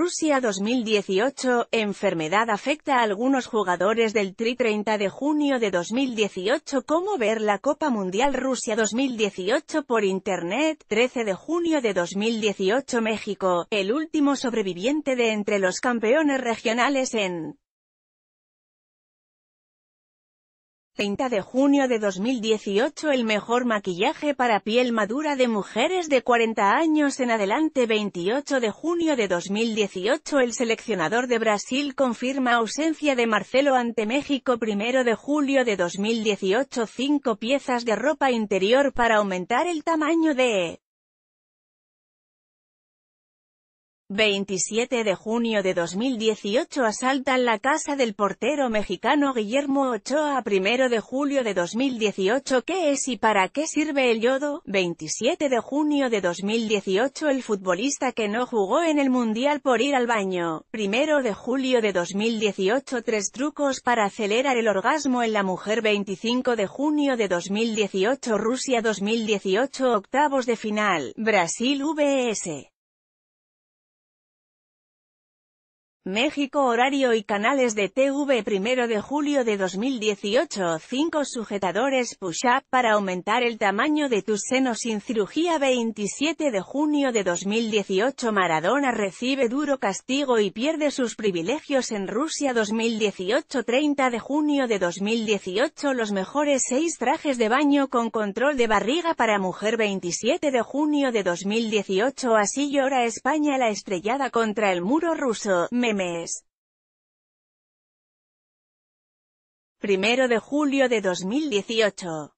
Rusia 2018, enfermedad afecta a algunos jugadores del Tri 30 de junio de 2018 Cómo ver la Copa Mundial Rusia 2018 por Internet 13 de junio de 2018 México, el último sobreviviente de entre los campeones regionales en 30 de junio de 2018 El mejor maquillaje para piel madura de mujeres de 40 años en adelante 28 de junio de 2018 El seleccionador de Brasil confirma ausencia de Marcelo ante México 1 de julio de 2018 5 piezas de ropa interior para aumentar el tamaño de 27 de junio de 2018 asaltan la casa del portero mexicano Guillermo Ochoa 1 de julio de 2018 ¿Qué es y para qué sirve el yodo? 27 de junio de 2018 El futbolista que no jugó en el Mundial por ir al baño 1 de julio de 2018 Tres trucos para acelerar el orgasmo en la mujer 25 de junio de 2018 Rusia 2018 Octavos de final, Brasil vs. México Horario y canales de TV 1 de julio de 2018 5 sujetadores push-up para aumentar el tamaño de tus senos sin cirugía 27 de junio de 2018 Maradona recibe duro castigo y pierde sus privilegios en Rusia 2018 30 de junio de 2018 Los mejores 6 trajes de baño con control de barriga para mujer 27 de junio de 2018 Así llora España la estrellada contra el muro ruso, mes. Primero de julio de 2018.